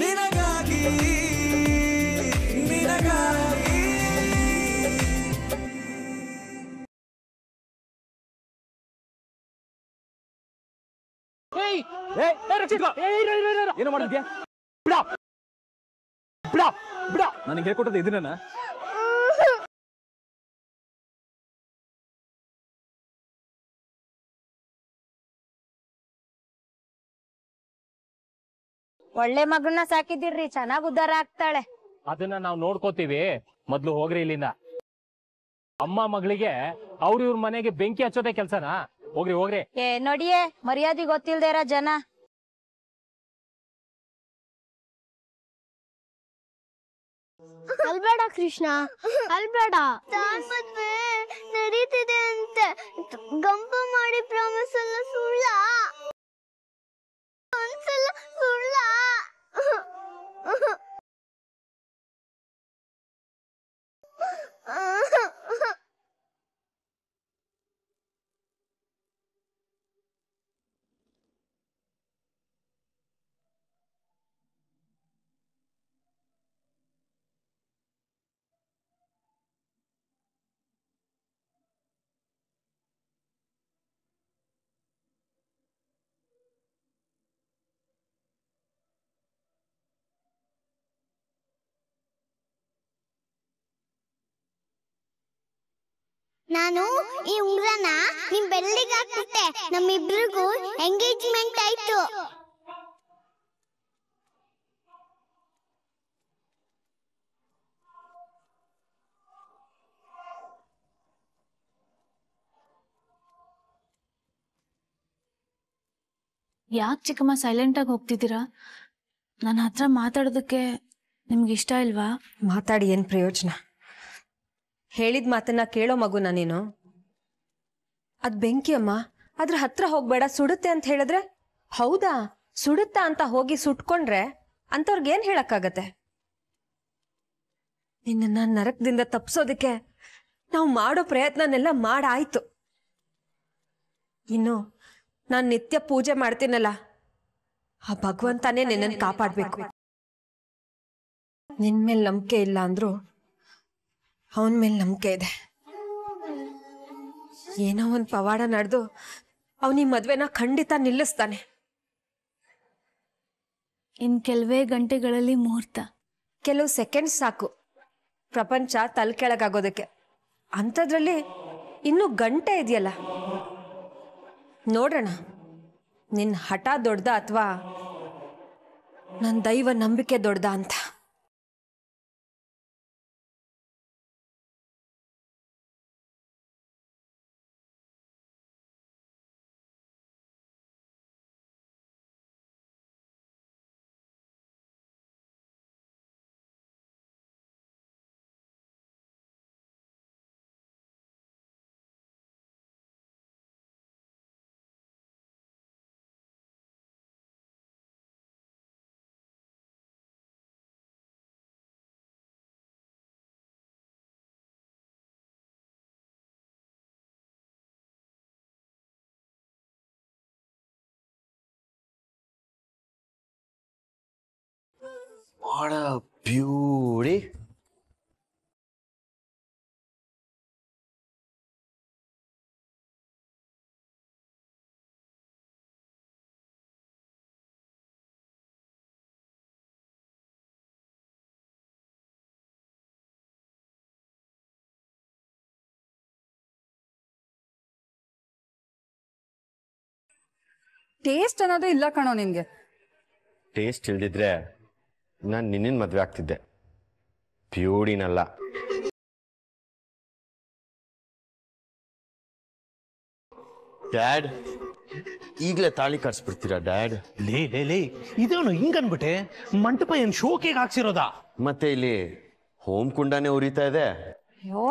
ನಿನಗಾಗಿ ನಿನಗಾಗಿ ಏನು ಮಾಡಿದ್ಯಾ ಬಿಡ ಬಿಡ ಬಿಡ ನನಗೆ ಹೇಳ್ಕೊಟ್ಟದ್ದು ಇದನ್ನ ಒಳ್ಳೆ ಮಗನ ಸಾಕಿದಿರ್ರಿ ಚೆನ್ನಾಗ್ ಉದ್ದಾರ ಆಗ್ತಾಳೆ ಅದನ್ನ ನಾವ್ ನೋಡ್ಕೋತೀವಿ ಮೊದ್ಲು ಹೋಗ್ರಿ ಇಲ್ಲಿಂದ ಅಮ್ಮ ಮಗಳಿಗೆ ಅವ್ರ ಇವ್ರ ಮನೆಗೆ ಬೆಂಕಿ ಹಚ್ಚೋದೆ ಕೆಲ್ಸನ ಹೋಗ್ರಿ ಹೋಗ್ರಿ ಏ ನೋಡಿಯೇ ಮರ್ಯಾದೆ ಗೊತ್ತಿಲ್ದೇ ಇರ ಜನ ಅಲ್ಬೇಡ ಕೃಷ್ಣ ಅಲ್ಬೇಡ ಮದ್ವೆ ನಡೀತಿದೆ ಅಂತ ಗಂಪ ಮಾಡಿ ಪ್ರಾಮಿಸ್ ಎಲ್ಲ ಸುಳ್ಳ ಸುಳ್ಳ 嗯 哼 ನಾನು ಈ ಉಂಗ್ರನ ನಿಮ್ ಬೆಲ್ಲಿಗೆ ಹಾಕ್ಬಿಟ್ಟೆ ನಮ್ಮಿಬ್ರಿಗೂ ಎಂಗೇಜ್ಮೆಂಟ್ ಆಯ್ತು ಯಾಕೆ ಚಿಕ್ಕಮ್ಮ ಸೈಲೆಂಟ್ ಆಗಿ ಹೋಗ್ತಿದ್ದೀರಾ ನನ್ನ ಹತ್ರ ಮಾತಾಡೋದಕ್ಕೆ ನಿಮ್ಗೆ ಇಷ್ಟ ಇಲ್ವಾ ಮಾತಾಡಿ ಏನು ಪ್ರಯೋಜನ ಹೇಳಿದ ಮಾತನ್ನ ಕೇಳೋ ಮಗುನ ನೀನು ಅದ್ ಬೆಂಕಿ ಅಮ್ಮ ಅದ್ರ ಹತ್ರ ಹೋಗ್ಬೇಡ ಸುಡುತ್ತೆ ಅಂತ ಹೇಳಿದ್ರೆ ಹೌದಾ ಸುಡುತ್ತಾ ಅಂತ ಹೋಗಿ ಸುಟ್ಕೊಂಡ್ರೆ ಅಂತವ್ರಿಗೇನ್ ಹೇಳಕ್ಕಾಗತ್ತೆ ನಿನ್ನ ನರಕದಿಂದ ತಪ್ಸೋದಕ್ಕೆ ನಾವು ಮಾಡೋ ಪ್ರಯತ್ನನೆಲ್ಲ ಮಾಡಾಯ್ತು ಇನ್ನು ನಾನು ನಿತ್ಯ ಪೂಜೆ ಮಾಡ್ತೀನಲ್ಲ ಆ ಭಗವಂತನೇ ನಿನ್ನನ್ನು ಕಾಪಾಡಬೇಕು ನಿನ್ಮೇಲೆ ನಂಬಿಕೆ ಇಲ್ಲ ಅಂದ್ರೂ ಅವನ ಮೇಲೆ ನಂಬಿಕೆ ಇದೆ ಏನೋ ಒಂದು ಪವಾಡ ನಡೆದು ಅವನ ಈ ಮದುವೆನ ಖಂಡಿತ ನಿಲ್ಲಿಸ್ತಾನೆ ಇನ್ ಕೆಲವೇ ಗಂಟೆಗಳಲ್ಲಿ ಮುಹೂರ್ತ ಕೆಲವು ಸೆಕೆಂಡ್ ಸಾಕು ಪ್ರಪಂಚ ತಲ್ ಕೆಳಗಾಗೋದಕ್ಕೆ ಅಂಥದ್ರಲ್ಲಿ ಇನ್ನೂ ಗಂಟೆ ಇದೆಯಲ್ಲ ನೋಡೋಣ ನಿನ್ನ ಹಠ ದೊಡ್ಡದ ಅಥವಾ ನನ್ನ ದೈವ ನಂಬಿಕೆ ದೊಡ್ಡದ ಅಂತ What a beauty. ಟೇಸ್ಟ್ ಅನ್ನೋದು ಇಲ್ಲ ಕಣೋ ನಿನ್ಗೆ ಟೇಸ್ಟ್ ಇಲ್ದಿದ್ರೆ ನಾನು ನಿನ್ನ ಮದುವೆ ಆಗ್ತಿದ್ದೆ ಪ್ಯೂಡಿನಲ್ಲ ಡ್ಯಾಡ್ ಈಗಲೇ ತಾಳಿ ಕಟ್ಸ್ಬಿಡ್ತೀರಾ ಡ್ಯಾಡ್ ಲೇ ಲೇ ಲೇ ಇದೇನು ಹಿಂಗ್ ಮಂಟಪ ಏನ್ ಶೋಕಿಗೆ ಹಾಕ್ಸಿರೋದಾ ಮತ್ತೆ ಇಲ್ಲಿ ಹೋಮ್ ಕುಂಡನೇ ಉರಿತಾ ಇದೆ ಅಯ್ಯೋ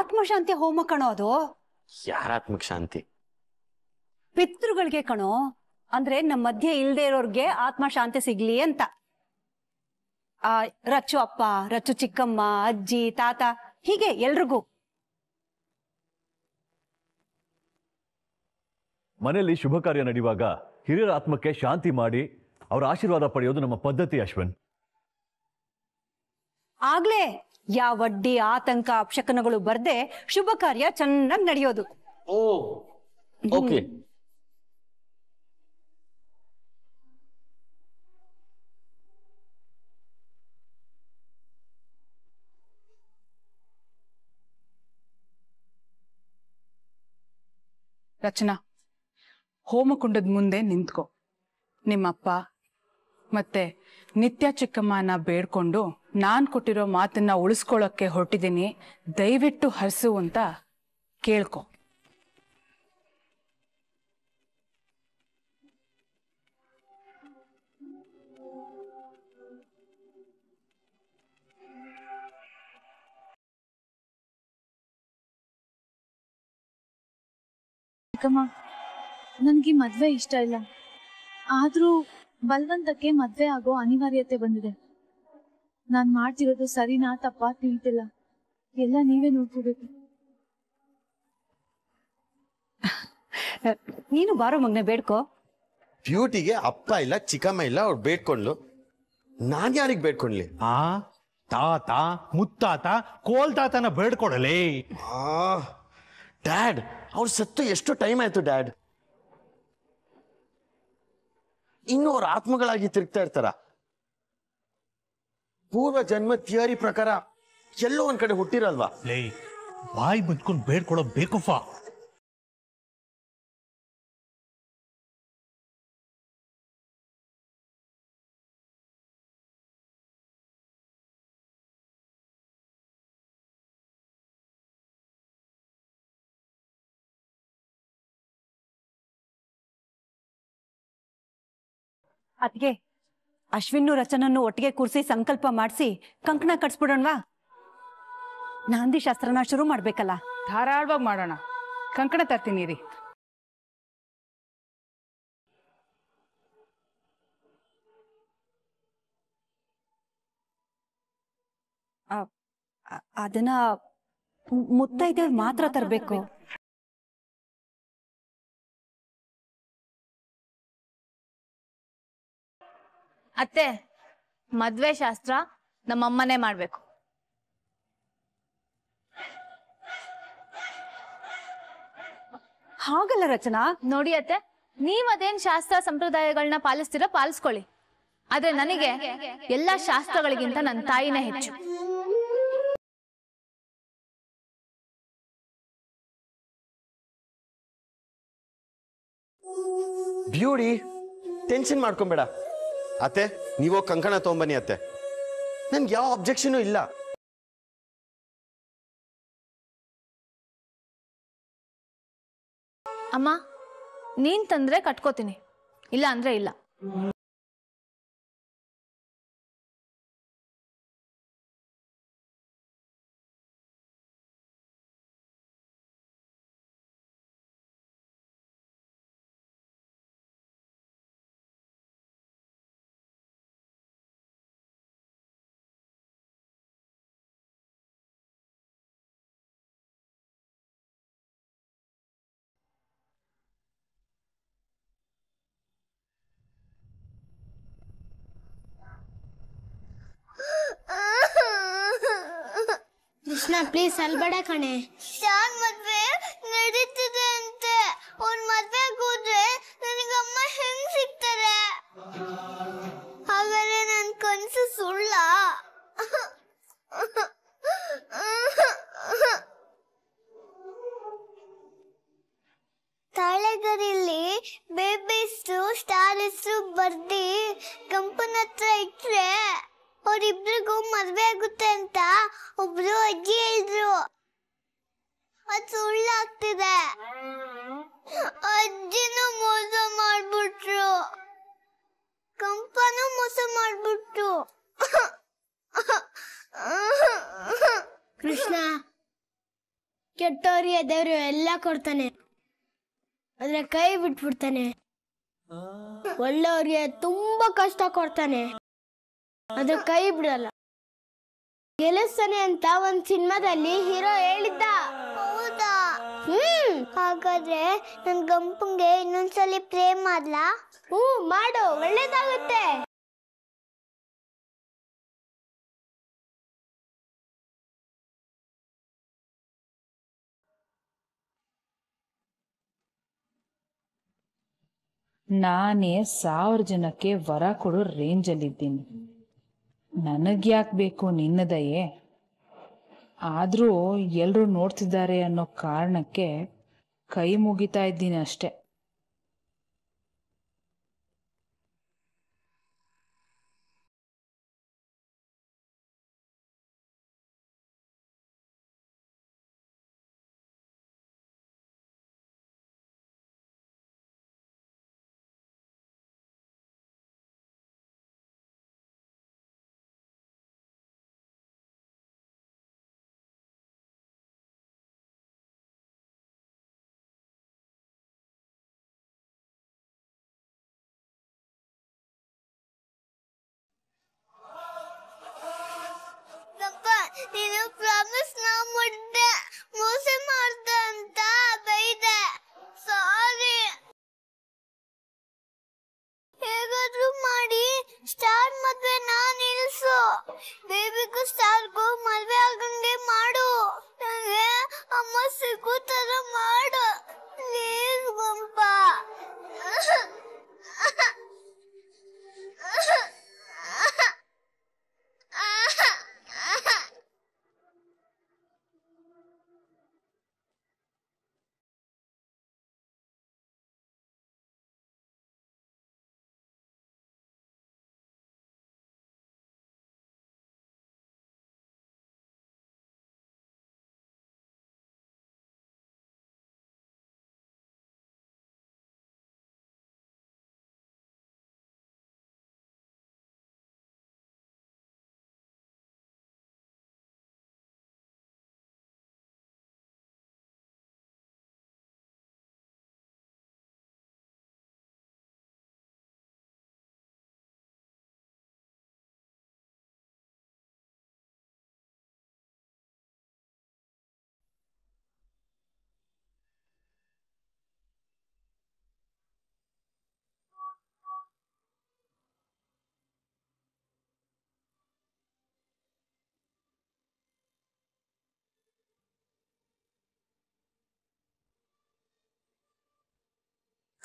ಆತ್ಮಶಾಂತಿ ಹೋಮ ಕಣೋ ಅದು ಯಾರಾತ್ಮಕ್ ಶಾಂತಿ ಪಿತೃಗಳಿಗೆ ಕಣೋ ಅಂದ್ರೆ ನಮ್ಮ ಮಧ್ಯೆ ಇಲ್ದೇ ಇರೋರ್ಗೆ ಆತ್ಮಶಾಂತಿ ಸಿಗ್ಲಿ ಅಂತ ಆ ರಚ್ಚು ಅಪ್ಪ ರಚ್ಚು ಚಿಕ್ಕಮ್ಮ ಅಜ್ಜಿ ತಾತ ಹೀಗೆ ಎಲ್ರಿಗೂ ಮನೆಯಲ್ಲಿ ಶುಭ ಕಾರ್ಯ ನಡೆಯುವಾಗ ಹಿರಿಯರ ಆತ್ಮಕ್ಕೆ ಶಾಂತಿ ಮಾಡಿ ಅವರ ಆಶೀರ್ವಾದ ಪಡೆಯೋದು ನಮ್ಮ ಪದ್ಧತಿ ಅಶ್ವಿನ್ ಆಗ್ಲೇ ಯಾವ ಅಡ್ಡಿ ಆತಂಕ ಅಪಶಕನಗಳು ಬರ್ದೆ ಶುಭ ಕಾರ್ಯ ಚೆನ್ನಾಗಿ ನಡೆಯೋದು ಓ ಓಕೆ ರಚನಾ ಹೋಮಕುಂಡದ ಮುಂದೆ ನಿಂತ್ಕೊ ನಿಮ್ಮಪ್ಪ ಮತ್ತೆ ನಿತ್ಯ ಚಿಕ್ಕಮ್ಮನ ಬೇಡ್ಕೊಂಡು ನಾನು ಕೊಟ್ಟಿರೋ ಮಾತನ್ನ ಉಳಿಸ್ಕೊಳ್ಳೋಕ್ಕೆ ಹೊರಟಿದ್ದೀನಿ ದಯವಿಟ್ಟು ಹರಿಸು ಅಂತ ಕೇಳ್ಕೊ ಚಿಕ್ಕಮ್ಮ ನನಗೆ ಮದ್ವೆ ಇಷ್ಟ ಇಲ್ಲ ಆದ್ರೂ ಬಲ್ವಂತಕ್ಕೆ ಮದ್ವೆ ಆಗೋ ಅನಿವಾರ್ಯತೆ ಬಂದಿದೆ ನಾನ್ ಮಾಡ್ತಿರೋದು ಸರಿನಾ ತಪ್ಪಾ ತಿಳಿತಿಲ್ಲ ಎಲ್ಲ ನೀವೇ ನೋಡ್ಕೋಬೇಕು ನೀನು ಬಾರೋ ಮಗ್ನೆ ಬೇಡ್ಕೋ ಬ್ಯೂಟಿಗೆ ಅಪ್ಪ ಇಲ್ಲ ಚಿಕ್ಕಮ್ಮ ಇಲ್ಲ ಅವ್ರು ಬೇಡ್ಕೊಂಡ್ಲು ನಾನ್ ಯಾರಿಗ್ ಬೇಡ್ಕೊಂಡ್ಲಿ ಆ ತಾತ ಮುತ್ತಾತ ಕೋಲ್ತಾತನ ಬೇಡ್ಕೊಡಲಿ ಡ್ಯಾಡ್ ಅವ್ರು ಸತ್ತು ಎಷ್ಟು ಟೈಮ್ ಆಯ್ತು ಡ್ಯಾಡ್ ಇನ್ನೂ ಅವ್ರ ಆತ್ಮಗಳಾಗಿ ತಿರುಗ್ತಾ ಇರ್ತಾರ ಪೂರ್ವ ಜನ್ಮ ಥಿಯರಿ ಪ್ರಕಾರ ಎಲ್ಲೋ ಒಂದ್ ಕಡೆ ಹುಟ್ಟಿರಲ್ವಾ ಬಾಯಿ ಮುಚ್ಕೊಂಡು ಬೇಡ್ಕೊಡೋ ಬೇಕುಫಾ ಅದ್ಗೆ ಅಶ್ವಿನ್ನು ರಚನನ್ನು ಒಟ್ಟಿಗೆ ಕೂರಿಸಿ ಸಂಕಲ್ಪ ಮಾಡಿಸಿ ಕಂಕಣ ಕಟ್ಸ್ಬಿಡೋಣವಾ ನಾಂದಿ ಶಾಸ್ತ್ರನ ಶುರು ಮಾಡ್ಬೇಕಲ್ಲ ಧಾರಾಳವಾಗಿ ಮಾಡೋಣ ಕಂಕಣ ತರ್ತೀನಿ ರೀ ಅದನ್ನ ಮುತ್ತೈದೇವ್ರು ಮಾತ್ರ ತರಬೇಕು ಅತ್ತೆ ಮದ್ವೆ ಶಾಸ್ತ್ರ ನಮ್ಮಮ್ಮನೇ ಮಾಡ್ಬೇಕು ಹಾಗಲ್ಲ ರಚನಾ ನೋಡಿ ಅತ್ತೆ ನೀವ್ ಅದೇನ್ ಶಾಸ್ತ್ರ ಸಂಪ್ರದಾಯಗಳನ್ನ ಪಾಲಿಸ್ತೀರಾ ಪಾಲಿಸ್ಕೊಳ್ಳಿ ಆದ್ರೆ ನನಗೆ ಎಲ್ಲಾ ಶಾಸ್ತ್ರಗಳಿಗಿಂತ ನನ್ನ ತಾಯಿನೇ ಹೆಚ್ಚು ಬ್ಯೂಟಿ ಟೆನ್ಷನ್ ಮಾಡ್ಕೊಂಬೇಡ ಅತ್ತೆ ನೀವು ಕಂಕಣ ತಗೊಂಬನ್ನಿ ಅತ್ತೆ ನನ್ಗೆ ಯಾವ ಅಬ್ಜೆಕ್ಷನು ಇಲ್ಲ ಅಮ್ಮ ನೀನ್ ತಂದ್ರೆ ಕಟ್ಕೋತೀನಿ ಇಲ್ಲ ಅಂದ್ರೆ ಇಲ್ಲ ಕೃಷ್ಣ ಪ್ಲೀಸ್ ಅಲ್ಬೇಡ ಕಣೆ ಶಾನ್ ಮದ್ವೆ ನಡೀತಿದೆ ಅಂತೆ ಅವ್ರ ಮದ್ವೆ ಹೋದ್ರೆ ನನಗಮ್ಮ ಹೆಂಗ್ ಸಿಗ್ತಾರೆ ಹಾಗಾದ್ರೆ ನನ್ ಕನ್ಸು ಸುಳ್ಳ ತಾಳೆಗರಿಲಿ ಬೇಬಿಸ್ರು ಸ್ಟಾರ್ ಹೆಸರು ಬರ್ದಿ ಕಂಪನ ಹತ್ರ ಇಟ್ರೆ ಅವರಿಬ್ರಿಗೂ ಮದುವೆ ಆಗುತ್ತೆ ಅಂತ ಒಬ್ರು ಅಜ್ಜಿ ಹೇಳಿದ್ರು ಅದ್ ಸುಳ್ಳಾಗ್ತಿದೆ ಅಜ್ಜಿನೂ ಮೋಸ ಮಾಡ್ಬಿಟ್ರು ಕಂಪನೂ ಮೋಸ ಮಾಡ್ಬಿಟ್ರು ಕೃಷ್ಣ ಕೆಟ್ಟವ್ರಿಗೆ ದೇವ್ರು ಎಲ್ಲ ಕೊಡ್ತಾನೆ ಆದ್ರೆ ಕೈ ಬಿಟ್ಬಿಡ್ತಾನೆ ಒಳ್ಳೆಯವ್ರಿಗೆ ತುಂಬಾ ಕಷ್ಟ ಕೊಡ್ತಾನೆ ಅದು ಕೈ ಬಿಡಲ್ಲ ಗೆಲ್ಲಿಸ್ತಾನೆ ಅಂತ ಒಂದ್ ಸಿನಿಮಾದಲ್ಲಿ ಹೀರೋ ಹೇಳಿದ್ದ ಹೌದಾ ಹ್ಮ್ ಹಾಗಾದ್ರೆ ನನ್ ಗಂಪಂಗೆ ಇನ್ನೊಂದ್ಸಲಿ ಪ್ರೇಮ್ ಮಾಡ್ಲಾ ಹ್ಞೂ ಮಾಡು ಒಳ್ಳೇದಾಗುತ್ತೆ ನಾನೇ ಸಾವಿರ ಜನಕ್ಕೆ ವರ ಕೊಡೋ ರೇಂಜಲ್ಲಿದ್ದೀನಿ ನನಗ್ಯಾಕೆ ಬೇಕು ನಿನ್ನ ದಯೆ ಆದರೂ ಎಲ್ಲರೂ ನೋಡ್ತಿದ್ದಾರೆ ಅನ್ನೋ ಕಾರಣಕ್ಕೆ ಕೈ ಮುಗಿತಾ ಇದ್ದೀನಿ ಅಷ್ಟೇ ನೀನು ಪ್ರಾಮಿಸ್ ನಾ ಮಾಡ್ದೆ ಮೋಸ ಮಾಡ್ದೆ ಅಂತ ಬೈದೆ ಸಾರಿ ಹೇಗಾದ್ರೂ ಮಾಡಿ ಸ್ಟಾರ್ ಮದ್ವೆ ನಾ ನಿಲ್ಸು ಬೇಬಿಗೂ ಸ್ಟಾರ್ಗು ಮದ್ವೆ ಆಗಂಗೆ ಮಾಡು ನಂಗೆ ಅಮ್ಮ ಸಿಗೋ ತರ ಮಾಡು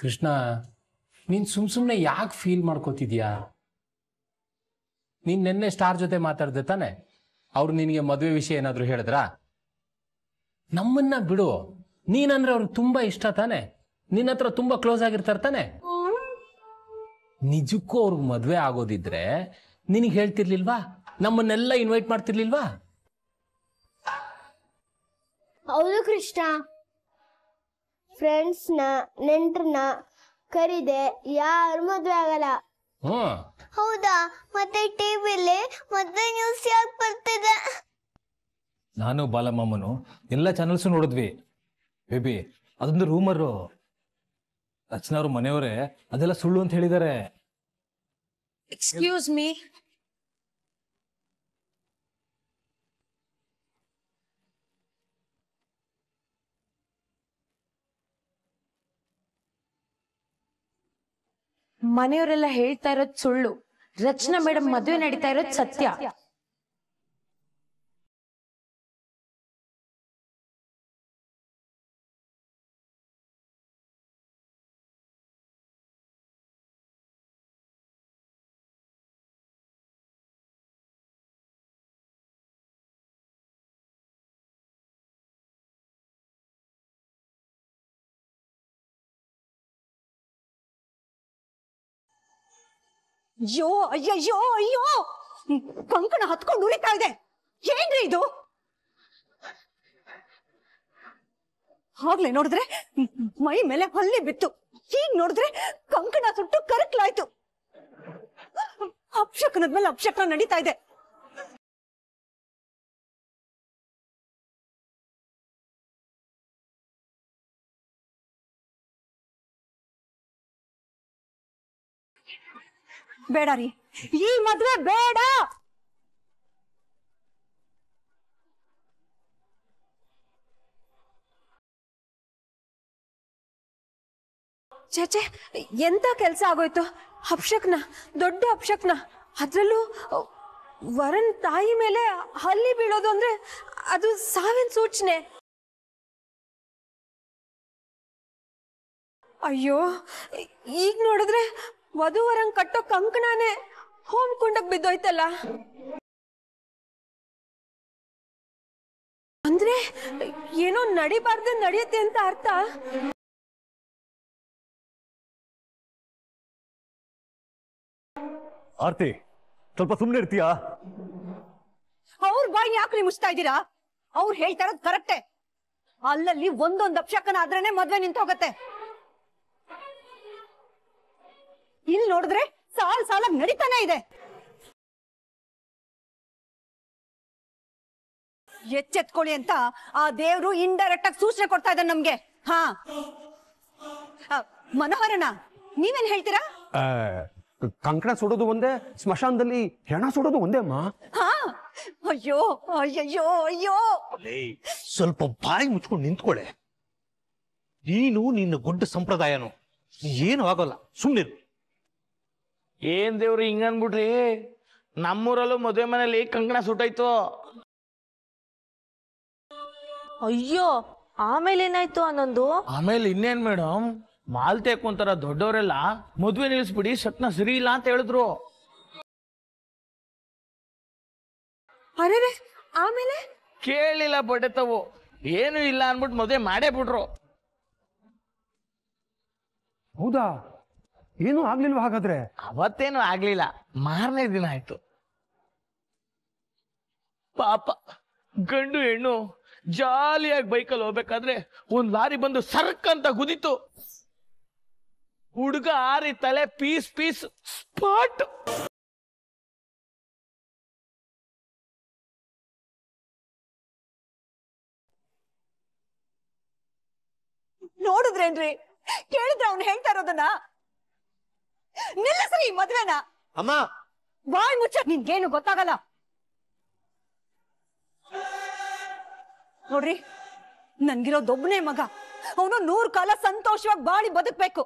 ಕೃಷ್ಣ ನೀನು ಸುಮ್ ಸುಮ್ಮನೆ ಯಾಕೆ ಫೀಲ್ ಮಾಡ್ಕೋತಿದ್ಯಾ ನೀನ್ ನಿನ್ನೆ ಸ್ಟಾರ್ ಜೊತೆ ಮಾತಾಡ್ದೆ ತಾನೆ ಅವ್ರು ನಿನಗೆ ಮದುವೆ ವಿಷಯ ಏನಾದ್ರು ಹೇಳಿದ್ರಾ ನಮ್ಮನ್ನ ಬಿಡು ನೀನಂದ್ರೆ ಅವ್ರಿಗೆ ತುಂಬಾ ಇಷ್ಟ ತಾನೆ ನಿನ್ನ ಹತ್ರ ತುಂಬಾ ಕ್ಲೋಸ್ ಆಗಿರ್ತಾರೆ ತಾನೆ ನಿಜಕ್ಕೂ ಅವ್ರಿಗೆ ಮದುವೆ ಆಗೋದಿದ್ರೆ ನಿನಗೆ ಹೇಳ್ತಿರ್ಲಿಲ್ವಾ ನಮ್ಮನ್ನೆಲ್ಲ ಇನ್ವೈಟ್ ಮಾಡ್ತಿರ್ಲಿಲ್ವಾ ಹೌದು ಕೃಷ್ಣ ಫ್ರೆಂಡ್ಸ್ನ ನೆಂಟ್ರನ್ನ ಕರಿದೆ ಯಾರು ಮದ್ವೆ ಆಗಲ್ಲ ಹೌದಾ ಮತ್ತೆ ಟಿವಿಲಿ ಮತ್ತೆ ನ್ಯೂಸ್ ಯಾಕೆ ಬರ್ತಿದೆ ನಾನು ಬಾಲಮ್ಮನು ಎಲ್ಲ ಚಾನೆಲ್ಸ್ ನೋಡಿದ್ವಿ ಬೇಬಿ ಅದೊಂದು ರೂಮರು ರಚನಾ ಅವ್ರ ಮನೆಯವರೇ ಅದೆಲ್ಲ ಸುಳ್ಳು ಅಂತ ಹೇಳಿದ್ದಾರೆ ಎಕ್ಸ್ಕ್ಯೂಸ್ ಮೀ ಮನೆಯವರೆಲ್ಲ ಹೇಳ್ತಾ ಇರೋದು ಸುಳ್ಳು ರಚನಾ ಮೇಡಮ್ ಮದುವೆ ನಡೀತಾ ಇರೋದು ಸತ್ಯ ಅಯ್ಯೋ ಅಯ್ಯಯ್ಯೋ ಅಯ್ಯೋ ಕಂಕಣ ಹತ್ಕೊಂಡು ಉರಿತಾ ಇದೆ ಏನ್ರಿ ಇದು ಆಗ್ಲೇ ನೋಡಿದ್ರೆ ಮೈ ಮೇಲೆ ಹಲ್ಲಿ ಬಿತ್ತು ಈಗ ನೋಡಿದ್ರೆ ಕಂಕಣ ಸುಟ್ಟು ಕರಕ್ಲಾಯ್ತು ಅಪ್ಶಕನದ ಮೇಲೆ ಅಪ್ಶಕನ ನಡೀತಾ ಇದೆ ಬೇಡ ರೀ ಈ ಮದ್ವೆ ಬೇಡ ಚಾಚೆ ಎಂತ ಕೆಲಸ ಆಗೋಯ್ತು ಅಪ್ಶಕ್ನ ದೊಡ್ಡ ಅಪ್ಶಕ್ನ ಅದರಲ್ಲೂ ವರನ್ ತಾಯಿ ಮೇಲೆ ಹಲ್ಲಿ ಬೀಳೋದು ಅಂದ್ರೆ ಅದು ಸಾವಿನ ಸೂಚನೆ ಅಯ್ಯೋ ಈಗ ನೋಡಿದ್ರೆ ವಧುವರಂಗ್ ಕಟ್ಟೋ ಕಂಕಣನೇ ಹೋಮ್ ಕುಂಡಕ್ ಬಿದ್ದೋಯ್ತಲ್ಲ ಅಂದ್ರೆ ಏನೋ ನಡಿಬಾರ್ದೆ ನಡೆಯುತ್ತೆ ಅಂತ ಅರ್ಥ ಆರ್ತಿ ಸ್ವಲ್ಪ ಸುಮ್ನೆ ಇರ್ತೀಯಾ ಅವ್ರ ಬಾಯಿ ಯಾಕೆ ನೀವು ಮುಚ್ತಾ ಇದ್ದೀರಾ ಅವ್ರು ಹೇಳ್ತಾರದ್ ಕರೆಕ್ಟೇ ಅಲ್ಲಲ್ಲಿ ಒಂದೊಂದು ಅಪ್ಶಕನ ಆದ್ರೇನೆ ಮದ್ವೆ ನಿಂತ ಹೋಗತ್ತೆ ಇಲ್ಲಿ ನೋಡಿದ್ರೆ ಸಾಲ್ ಸಾಲಾಗಿ ನಡೀತಾನೆ ಇದೆ ಎಚ್ಚೆತ್ಕೊಳ್ಳಿ ಅಂತ ಆ ದೇವ್ರು ಇಂಡೈರೆಕ್ಟ್ ಆಗಿ ಸೂಚನೆ ಕೊಡ್ತಾ ಇದ್ದಾನೆ ನಮ್ಗೆ ಹ ಮನೋಹರಣ ನೀವೇನ್ ಹೇಳ್ತೀರಾ ಕಂಕಣ ಸುಡೋದು ಒಂದೇ ಸ್ಮಶಾನದಲ್ಲಿ ಹೆಣ ಸುಡೋದು ಒಂದೇ ಅಮ್ಮ ಹಾ ಅಯ್ಯೋ ಅಯ್ಯಯ್ಯೋ ಅಯ್ಯೋ ಸ್ವಲ್ಪ ಬಾಯಿ ಮುಚ್ಕೊಂಡು ನಿಂತ್ಕೊಳ್ಳೆ ನೀನು ನಿನ್ನ ಗುಡ್ಡ ಸಂಪ್ರದಾಯನು ಏನು ಆಗೋಲ್ಲ ಸುಮ್ಮನೆ ಏನ್ ದೇವ್ರಿ ಹಿಂಗನ್ಬಿಟ್ರಿ ನಮ್ಮೂರಲ್ಲೂ ಮದುವೆ ಮನೇಲಿ ಕಂಕಣ ಸುಟ್ಟಾಯ್ತು ಅಯ್ಯೋ ಆಮೇಲೆ ಏನಾಯ್ತು ಅನ್ನೊಂದು ಆಮೇಲೆ ಇನ್ನೇನ್ ಮೇಡಮ್ ಮಾಲ್ತೆ ಕುಂತಾರ ದೊಡ್ಡವರೆಲ್ಲ ಮದ್ವೆ ನಿಲ್ಸ್ಬಿಡಿ ಸತ್ನ ಸರಿ ಇಲ್ಲ ಅಂತ ಹೇಳಿದ್ರು ಆಮೇಲೆ ಕೇಳಿಲ್ಲ ಬಟ್ಟೆ ತಾವು ಏನು ಇಲ್ಲ ಅನ್ಬಿಟ್ಟು ಮದುವೆ ಮಾಡೇ ಬಿಟ್ರು ಹೌದಾ ಏನು ಆಗ್ಲಿಲ್ವ ಹಾಗಾದ್ರೆ ಅವತ್ತೇನು ಆಗ್ಲಿಲ್ಲ ಮಾರನೇ ದಿನ ಆಯ್ತು ಪಾಪ ಗಂಡು ಹೆಣ್ಣು ಜಾಲಿಯಾಗಿ ಬೈಕಲ್ಲಿ ಹೋಗ್ಬೇಕಾದ್ರೆ ಒಂದ್ ಲಾರಿ ಬಂದು ಸರ್ಕ್ ಅಂತ ಗುದಿತು ಹುಡುಗ ಆರಿ ತಲೆ ಪೀಸ್ ಪೀಸ್ ಸ್ಪಾಟ್ ನೋಡಿದ್ರೇನ್ರಿ ಕೇಳಿದ್ರೆ ಅವ್ನು ಹೇಳ್ತಾ ಇರೋದನ್ನ ನಿಲ್ಲಿಸ್ರಿ ಮದ್ವೆನ ಅಮ್ಮ ಬಾಯ್ ಮುಚ್ಚ ನಿನ್ಗೇನು ಗೊತ್ತಾಗಲ್ಲ ನೋಡ್ರಿ ದೊಬ್ಬನೇ ಮಗ ಅವನು ನೂರ್ ಕಾಲ ಸಂತೋಷವಾಗಿ ಬಾಳಿ ಬದುಕ್ಬೇಕು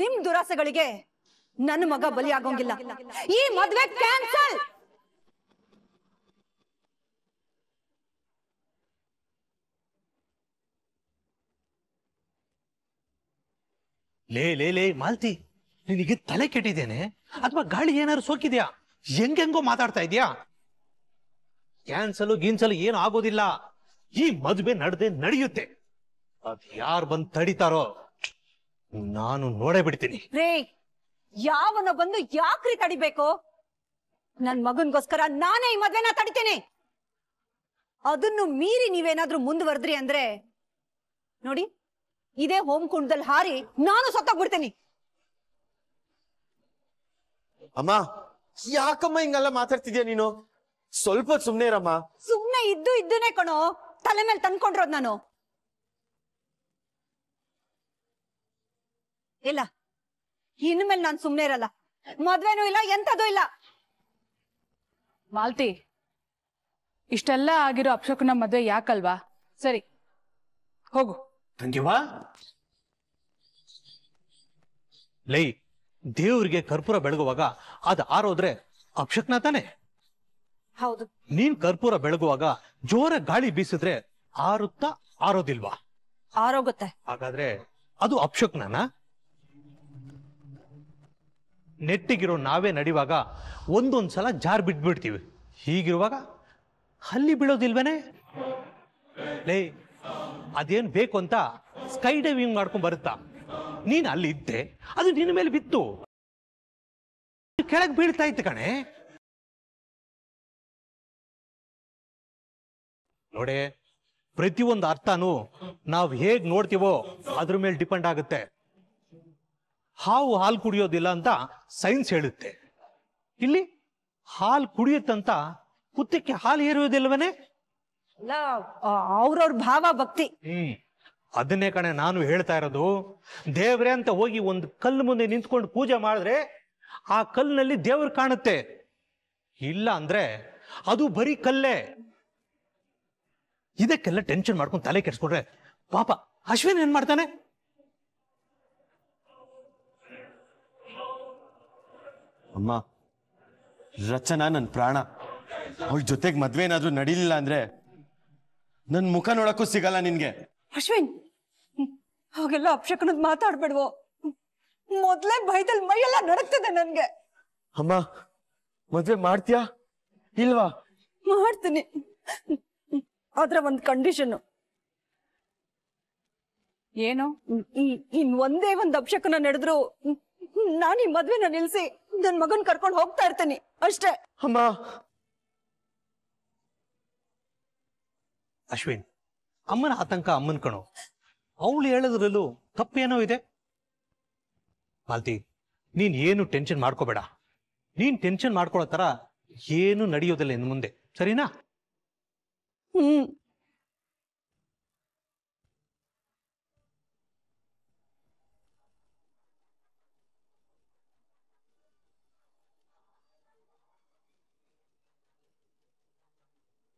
ನಿಮ್ ದುರಾಸೆಗಳಿಗೆ ನನ್ನ ಮಗ ಬಲಿ ಆಗೋಂಗಿಲ್ಲ ಈ ಮದ್ವೆ ಕ್ಯಾನ್ಸಲ್ ಲೇ ಲೇ ಲೇ ಮಾಲ್ತಿ ನಿನಗೆ ತಲೆ ಕೆಟ್ಟಿದ್ದೇನೆ ಅಥವಾ ಗಾಳಿ ಏನಾದ್ರು ಸೋಕಿದ್ಯಾ ಹೆಂಗೆಂಗೋ ಮಾತಾಡ್ತಾ ಇದ್ಯಾ ಕ್ಯಾನ್ಸಲು ಗೀನ್ಸಲು ಏನು ಆಗೋದಿಲ್ಲ ಈ ಮದುವೆ ನಡೆದೆ ನಡೆಯುತ್ತೆ ಅದ್ ಯಾರು ಬಂದ್ ತಡಿತಾರೋ ನಾನು ನೋಡೇ ಬಿಡ್ತೀನಿ ರೇ ಯಾವನ ಬಂದು ಯಾಕ್ರಿ ತಡಿಬೇಕು ನನ್ ಮಗನ್ಗೋಸ್ಕರ ನಾನೇ ಈ ಮದ್ವೆನ ತಡಿತೇನೆ ಅದನ್ನು ಮೀರಿ ನೀವೇನಾದ್ರೂ ಮುಂದುವರೆದ್ರಿ ಅಂದ್ರೆ ನೋಡಿ ಇದೇ ಹೋಮ್ ಕುಂಡದಲ್ಲಿ ಹಾರಿ ನಾನು ಸತ್ತೋಗ್ಬಿಡ್ತೀನಿ ಅಮ್ಮ ಯಾಕಮ್ಮ ಹಿಂಗೆಲ್ಲ ಮಾತಾಡ್ತಿದ್ಯಾ ನೀನು ಸ್ವಲ್ಪ ಸುಮ್ನೆ ಇರಮ್ಮ ಸುಮ್ನೆ ಇದ್ದು ಇದ್ದನೇ ಕಣೋ ತಲೆ ಮೇಲೆ ತಂದ್ಕೊಂಡಿರೋದ್ ನಾನು ಇಲ್ಲ ಇನ್ಮೇಲೆ ನಾನು ಸುಮ್ನೆ ಇರಲ್ಲ ಮದ್ವೆನೂ ಇಲ್ಲ ಎಂತದೂ ಇಲ್ಲ ಮಾಲ್ತಿ ಇಷ್ಟೆಲ್ಲ ಆಗಿರೋ ಅಪ್ಶಕುನ ಮದ್ವೆ ಯಾಕಲ್ವಾ ಸರಿ ಹೋಗು ತಂದೆವಾ ಲೈ ದೇವ್ರಿಗೆ ಕರ್ಪೂರ ಬೆಳಗುವಾಗ ಅದ ಆರೋದ್ರೆ ಅಪ್ಶಕ್ನ ತಾನೆ ಹೌದು ನೀನ್ ಕರ್ಪೂರ ಬೆಳಗುವಾಗ ಜೋರ ಗಾಳಿ ಬೀಸಿದ್ರೆ ಆರುತ್ತಾ ಆರೋದಿಲ್ವಾ ಆರೋಗುತ್ತೆ ಹಾಗಾದ್ರೆ ಅದು ಅಪ್ಶಕ್ನನಾ ನೆಟ್ಟಿಗಿರೋ ನಾವೇ ನಡಿವಾಗ ಒಂದೊಂದ್ಸಲ ಸಲ ಜಾರ್ ಬಿಟ್ಬಿಡ್ತೀವಿ ಹೀಗಿರುವಾಗ ಅಲ್ಲಿ ಬೀಳೋದಿಲ್ವೇನೆ ಲೈ ಅದೇನು ಬೇಕು ಅಂತ ಸ್ಕೈ ಡೈವಿಂಗ್ ಮಾಡ್ಕೊಂಡು ಬರುತ್ತಾ ನೀನು ಅಲ್ಲಿ ಇದ್ದೆ ಅದು ನಿನ್ನ ಮೇಲೆ ಬಿತ್ತು ಕೆಳಗೆ ಬೀಳ್ತಾ ಇತ್ತು ಕಣೆ ನೋಡಿ ಪ್ರತಿಯೊಂದು ಅರ್ಥನೂ ನಾವು ಹೇಗ್ ನೋಡ್ತೀವೋ ಅದ್ರ ಮೇಲೆ ಡಿಪೆಂಡ್ ಆಗುತ್ತೆ ಹಾವು ಹಾಲು ಕುಡಿಯೋದಿಲ್ಲ ಅಂತ ಸೈನ್ಸ್ ಹೇಳುತ್ತೆ ಇಲ್ಲಿ ಹಾಲು ಕುಡಿಯುತ್ತಂತ ಕುತ್ತಕ್ಕೆ ಹಾಲು ಏರುವುದಿಲ್ವನೇ ಅವ್ರವ್ರ ಭಾವ ಭಕ್ತಿ ಹ್ಮ್ ಅದನ್ನೇ ಕಣೆ ನಾನು ಹೇಳ್ತಾ ಇರೋದು ದೇವ್ರೆ ಅಂತ ಹೋಗಿ ಒಂದು ಕಲ್ಲು ಮುಂದೆ ನಿಂತ್ಕೊಂಡು ಪೂಜೆ ಮಾಡಿದ್ರೆ ಆ ಕಲ್ಲಿನಲ್ಲಿ ದೇವ್ರು ಕಾಣುತ್ತೆ ಇಲ್ಲ ಅಂದ್ರೆ ಅದು ಬರೀ ಕಲ್ಲೇ ಇದಕ್ಕೆಲ್ಲ ಟೆನ್ಷನ್ ಮಾಡ್ಕೊಂಡು ತಲೆ ಕೆಡಿಸ್ಕೊಂಡ್ರೆ ಪಾಪ ಅಶ್ವಿನ್ ಏನ್ ಮಾಡ್ತಾನೆ ಅಮ್ಮ ರಚನಾ ನನ್ನ ಪ್ರಾಣ ಅವಳ ಜೊತೆಗೆ ಮದ್ವೆ ಏನಾದ್ರೂ ನಡೀಲಿಲ್ಲ ಅಂದ್ರೆ ನನ್ ಮುಖ ನೋಡಕ್ಕೂ ಸಿಗಲ್ಲ ನಿನ್ಗೆ ಅಶ್ವಿನ್ ಹಾಗೆಲ್ಲ ಅಪ್ಶಕನದ್ ಮಾತಾಡ್ಬೇಡ್ವೋ ಮೊದ್ಲೇ ಭಯದಲ್ಲಿ ಮೈಯೆಲ್ಲ ನಡಕ್ತಿದೆ ನನ್ಗೆ ಅಮ್ಮ ಮದ್ವೆ ಮಾಡ್ತೀಯಾ ಇಲ್ವಾ ಮಾಡ್ತೀನಿ ಆದ್ರೆ ಒಂದ್ ಕಂಡೀಷನ್ ಏನು ಇನ್ ಒಂದೇ ಒಂದ್ ಅಪ್ಶಕನ ನಡೆದ್ರು ನಾನೀ ಈ ಮದ್ವೆನ ನಿಲ್ಸಿ ನನ್ ಮಗನ್ ಕರ್ಕೊಂಡು ಹೋಗ್ತಾ ಇರ್ತೀನಿ ಅಷ್ಟೇ ಅಮ್ಮ ಅಶ್ವಿನ್ ಅಮ್ಮನ ಆತಂಕ ಅಮ್ಮನ ಕಣೋ ಅವಳು ಹೇಳೋದ್ರಲ್ಲೂ ತಪ್ಪೇನೋ ಇದೆ ಮಾಲ್ತಿ ನೀನ್ ಏನು ಟೆನ್ಷನ್ ಮಾಡ್ಕೋಬೇಡ ನೀನ್ ಟೆನ್ಷನ್ ಮಾಡ್ಕೊಳ್ಳೋ ತರ ಏನು ನಡೆಯೋದಿಲ್ಲ ಇನ್ ಮುಂದೆ ಸರಿನಾ ಹ್ಮ್